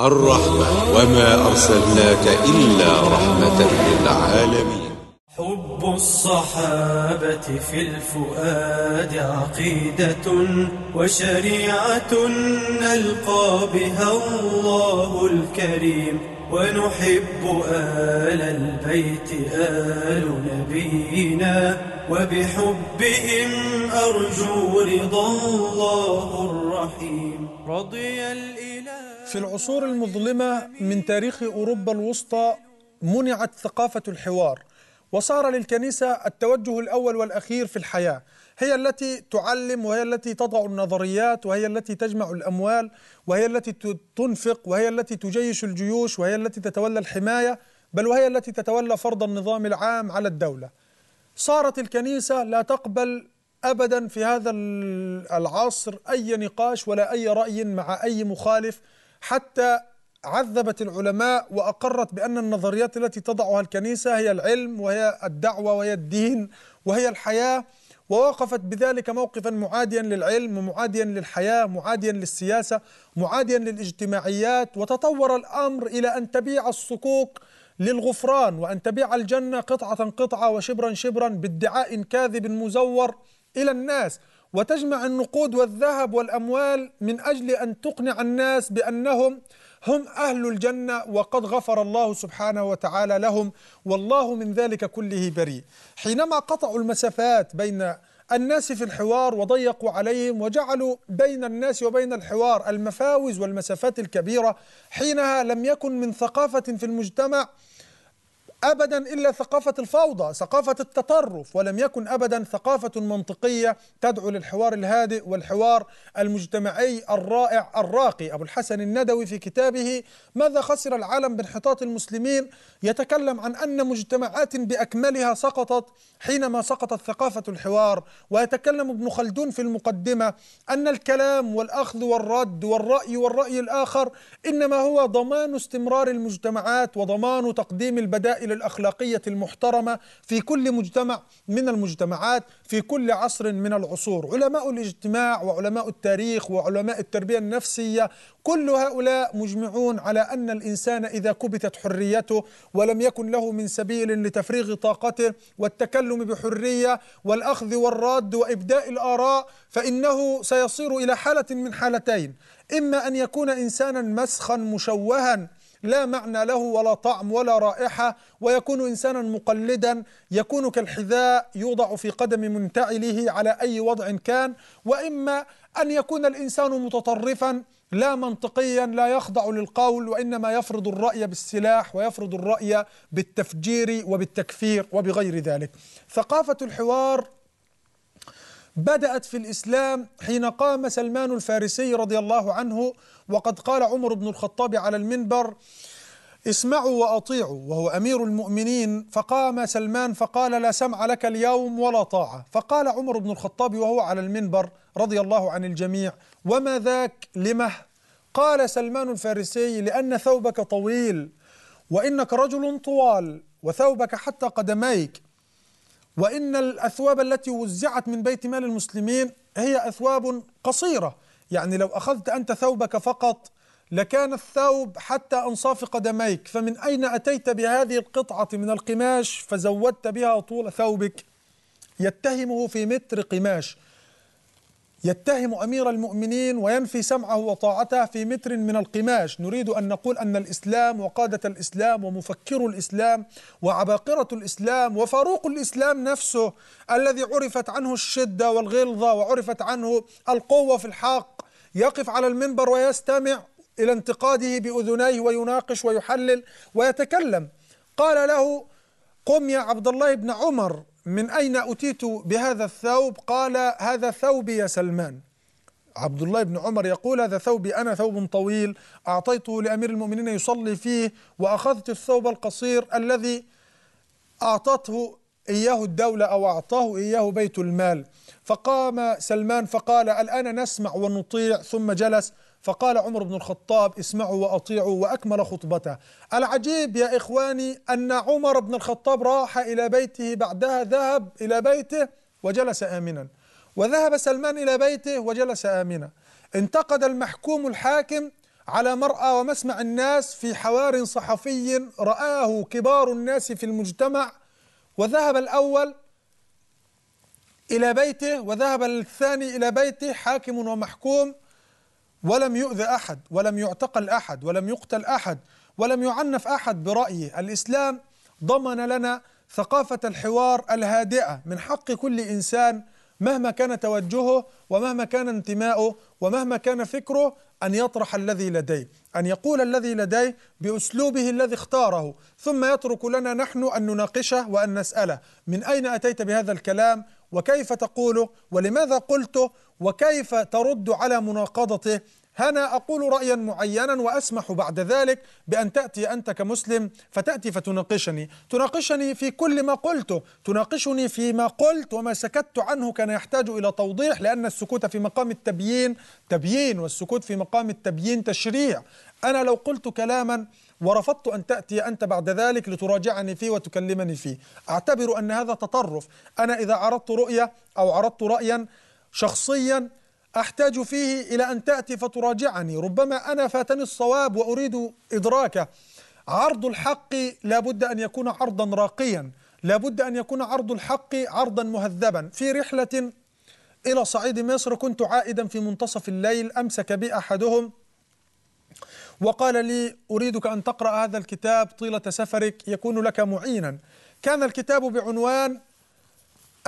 الرحمة وما أرسلناك إلا رحمة للعالمين حب الصحابة في الفؤاد عقيدة وشريعة نلقى بها الله الكريم ونحب آل البيت آل نبينا وبحبهم أرجو رضا الله الرحيم رضي الإله في العصور المظلمة من تاريخ أوروبا الوسطى منعت ثقافة الحوار وصار للكنيسة التوجه الأول والأخير في الحياة هي التي تعلم وهي التي تضع النظريات وهي التي تجمع الأموال وهي التي تنفق وهي التي تجيش الجيوش وهي التي تتولى الحماية بل وهي التي تتولى فرض النظام العام على الدولة صارت الكنيسة لا تقبل أبدا في هذا العصر أي نقاش ولا أي رأي مع أي مخالف حتى عذبت العلماء واقرت بان النظريات التي تضعها الكنيسه هي العلم وهي الدعوه وهي الدين وهي الحياه ووقفت بذلك موقفا معاديا للعلم ومعاديا للحياه معاديا للسياسه معاديا للاجتماعيات وتطور الامر الى ان تبيع الصكوك للغفران وان تبيع الجنه قطعه قطعه وشبرا شبرا بادعاء كاذب مزور الى الناس وتجمع النقود والذهب والأموال من أجل أن تقنع الناس بأنهم هم أهل الجنة وقد غفر الله سبحانه وتعالى لهم والله من ذلك كله بريء حينما قطعوا المسافات بين الناس في الحوار وضيقوا عليهم وجعلوا بين الناس وبين الحوار المفاوز والمسافات الكبيرة حينها لم يكن من ثقافة في المجتمع ابدا الا ثقافه الفوضى، ثقافه التطرف، ولم يكن ابدا ثقافه منطقيه تدعو للحوار الهادئ والحوار المجتمعي الرائع الراقي، ابو الحسن الندوي في كتابه ماذا خسر العالم بانحطاط المسلمين يتكلم عن ان مجتمعات باكملها سقطت حينما سقطت ثقافه الحوار، ويتكلم ابن خلدون في المقدمه ان الكلام والاخذ والرد والراي والراي الاخر انما هو ضمان استمرار المجتمعات وضمان تقديم البدائل الرذائل الاخلاقيه المحترمه في كل مجتمع من المجتمعات في كل عصر من العصور، علماء الاجتماع وعلماء التاريخ وعلماء التربيه النفسيه، كل هؤلاء مجمعون على ان الانسان اذا كبتت حريته ولم يكن له من سبيل لتفريغ طاقته والتكلم بحريه والاخذ والرد وابداء الاراء فانه سيصير الى حاله من حالتين، اما ان يكون انسانا مسخا مشوها لا معنى له ولا طعم ولا رائحة ويكون إنسانا مقلدا يكون كالحذاء يوضع في قدم منتعله على أي وضع كان وإما أن يكون الإنسان متطرفا لا منطقيا لا يخضع للقول وإنما يفرض الرأي بالسلاح ويفرض الرأي بالتفجير وبالتكفير وبغير ذلك ثقافة الحوار بدأت في الإسلام حين قام سلمان الفارسي رضي الله عنه وقد قال عمر بن الخطاب على المنبر اسمعوا وأطيعوا وهو أمير المؤمنين فقام سلمان فقال لا سمع لك اليوم ولا طاعة فقال عمر بن الخطاب وهو على المنبر رضي الله عن الجميع وما ذاك لمه قال سلمان الفارسي لأن ثوبك طويل وإنك رجل طوال وثوبك حتى قدميك وإن الأثواب التي وزعت من بيت مال المسلمين هي أثواب قصيرة يعني لو أخذت أنت ثوبك فقط لكان الثوب حتى أنصاف قدميك فمن أين أتيت بهذه القطعة من القماش فزودت بها طول ثوبك يتهمه في متر قماش يتهم امير المؤمنين وينفي سمعه وطاعته في متر من القماش، نريد ان نقول ان الاسلام وقاده الاسلام ومفكر الاسلام وعباقره الاسلام وفاروق الاسلام نفسه الذي عرفت عنه الشده والغلظه وعرفت عنه القوه في الحق يقف على المنبر ويستمع الى انتقاده باذنيه ويناقش ويحلل ويتكلم. قال له قم يا عبد الله بن عمر من أين أتيت بهذا الثوب قال هذا ثوبي يا سلمان عبد الله بن عمر يقول هذا ثوبي أنا ثوب طويل أعطيته لأمير المؤمنين يصلي فيه وأخذت الثوب القصير الذي أعطته إياه الدولة أو أعطاه إياه بيت المال فقام سلمان فقال الآن نسمع ونطيع ثم جلس فقال عمر بن الخطاب اسمعوا واطيعوا واكمل خطبته العجيب يا اخواني ان عمر بن الخطاب راح الى بيته بعدها ذهب الى بيته وجلس امنا وذهب سلمان الى بيته وجلس امنا انتقد المحكوم الحاكم على مرأى ومسمع الناس في حوار صحفي رآه كبار الناس في المجتمع وذهب الأول إلى بيته وذهب الثاني إلى بيته حاكم ومحكوم ولم يؤذى أحد ولم يعتقل أحد ولم يقتل أحد ولم يعنف أحد برأيه الإسلام ضمن لنا ثقافة الحوار الهادئة من حق كل إنسان مهما كان توجهه ومهما كان انتمائه ومهما كان فكره أن يطرح الذي لديه أن يقول الذي لديه بأسلوبه الذي اختاره ثم يترك لنا نحن أن نناقشه وأن نسأله من أين أتيت بهذا الكلام وكيف تقوله ولماذا قلته وكيف ترد على مناقضته هنا أقول رأيا معينا وأسمح بعد ذلك بأن تأتي أنت كمسلم فتأتي فتناقشني تناقشني في كل ما قلته تناقشني فيما قلت وما سكت عنه كان يحتاج إلى توضيح لأن السكوت في مقام التبيين تبيين والسكوت في مقام التبيين تشريع أنا لو قلت كلاما ورفضت أن تأتي أنت بعد ذلك لتراجعني فيه وتكلمني فيه أعتبر أن هذا تطرف أنا إذا عرضت رؤية أو عرضت رأيا شخصيا أحتاج فيه إلى أن تأتي فتراجعني ربما أنا فاتني الصواب وأريد إدراكه عرض الحق لابد أن يكون عرضا راقيا لابد أن يكون عرض الحق عرضا مهذبا في رحلة إلى صعيد مصر كنت عائدا في منتصف الليل أمسك بي أحدهم وقال لي أريدك أن تقرأ هذا الكتاب طيلة سفرك يكون لك معينا كان الكتاب بعنوان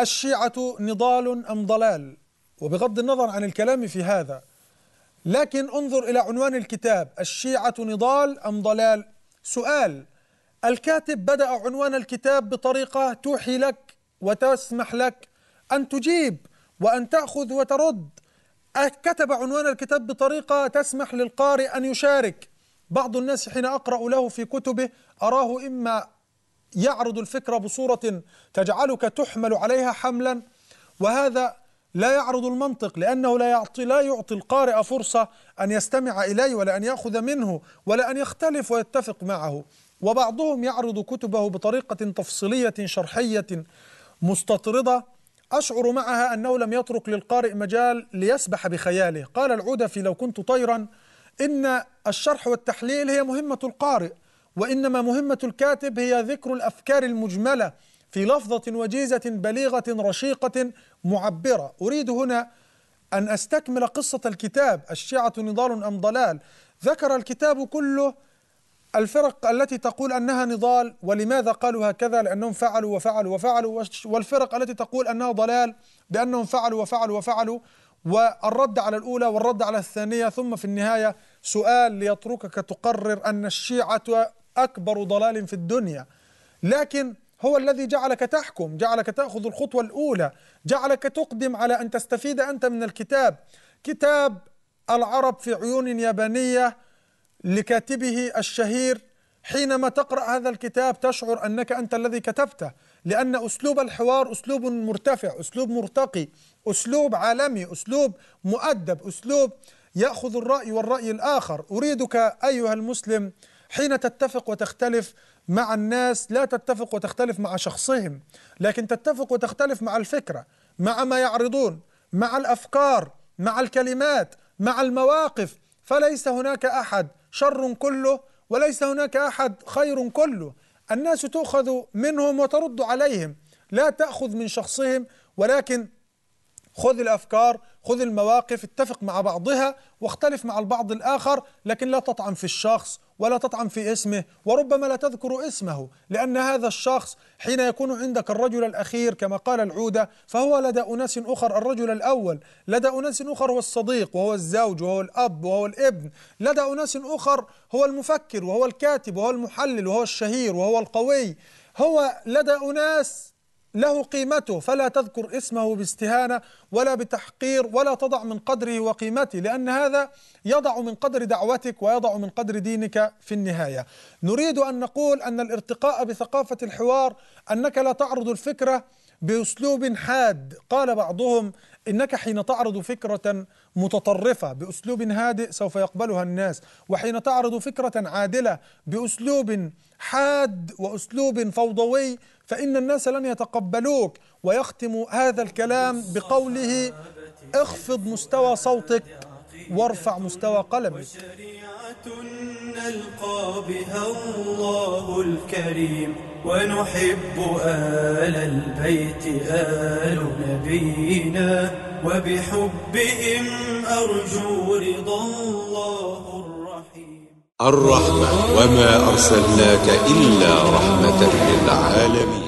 الشيعة نضال أم ضلال وبغض النظر عن الكلام في هذا لكن انظر إلى عنوان الكتاب الشيعة نضال أم ضلال سؤال الكاتب بدأ عنوان الكتاب بطريقة توحي لك وتسمح لك أن تجيب وأن تأخذ وترد كتب عنوان الكتاب بطريقة تسمح للقارئ أن يشارك بعض الناس حين أقرأ له في كتبه أراه إما يعرض الفكرة بصورة تجعلك تحمل عليها حملا وهذا لا يعرض المنطق لأنه لا يعطي لا يعطي القارئ فرصة أن يستمع إليه ولا أن يأخذ منه ولا أن يختلف ويتفق معه وبعضهم يعرض كتبه بطريقة تفصيلية شرحية مستطردة أشعر معها أنه لم يترك للقارئ مجال ليسبح بخياله قال العودفي لو كنت طيرا إن الشرح والتحليل هي مهمة القارئ وإنما مهمة الكاتب هي ذكر الأفكار المجملة في لفظة وجيزة بليغة رشيقة معبرة أريد هنا أن أستكمل قصة الكتاب الشيعة نضال أم ضلال ذكر الكتاب كله الفرق التي تقول أنها نضال ولماذا قالوا هكذا لأنهم فعلوا وفعلوا وفعلوا والفرق التي تقول أنها ضلال بأنهم فعلوا وفعلوا وفعلوا والرد على الأولى والرد على الثانية ثم في النهاية سؤال ليتركك تقرر أن الشيعة أكبر ضلال في الدنيا لكن هو الذي جعلك تحكم جعلك تأخذ الخطوة الأولى جعلك تقدم على أن تستفيد أنت من الكتاب كتاب العرب في عيون يابانية لكاتبه الشهير حينما تقرأ هذا الكتاب تشعر أنك أنت الذي كتبته لأن أسلوب الحوار أسلوب مرتفع أسلوب مرتقي أسلوب عالمي أسلوب مؤدب أسلوب يأخذ الرأي والرأي الآخر أريدك أيها المسلم حين تتفق وتختلف مع الناس لا تتفق وتختلف مع شخصهم لكن تتفق وتختلف مع الفكرة مع ما يعرضون مع الأفكار مع الكلمات مع المواقف فليس هناك أحد شر كله وليس هناك أحد خير كله الناس تؤخذ منهم وترد عليهم لا تأخذ من شخصهم ولكن خذ الافكار خذ المواقف اتفق مع بعضها واختلف مع البعض الاخر لكن لا تطعن في الشخص ولا تطعن في اسمه وربما لا تذكر اسمه لأن هذا الشخص حين يكون عندك الرجل الأخير كما قال العودة فهو لدى أناس أخر الرجل الأول لدى أناس أخر هو الصديق وهو الزوج وهو الأب وهو الابن لدى أناس أخر هو المفكر وهو الكاتب وهو المحلل وهو الشهير وهو القوي هو لدى أناس له قيمته فلا تذكر اسمه باستهانة ولا بتحقير ولا تضع من قدره وقيمته لأن هذا يضع من قدر دعوتك ويضع من قدر دينك في النهاية نريد أن نقول أن الارتقاء بثقافة الحوار أنك لا تعرض الفكرة بأسلوب حاد قال بعضهم إنك حين تعرض فكرة متطرفة بأسلوب هادئ سوف يقبلها الناس وحين تعرض فكرة عادلة بأسلوب حاد وأسلوب فوضوي فإن الناس لن يتقبلوك ويختم هذا الكلام بقوله اخفض مستوى صوتك وارفع مستوى قلمك نلقى بها الله الكريم ونحب آل البيت آل نبينا وبحبهم أرجو رضا الله الرحيم الرحمة وما أرسلناك إلا رحمة للعالمين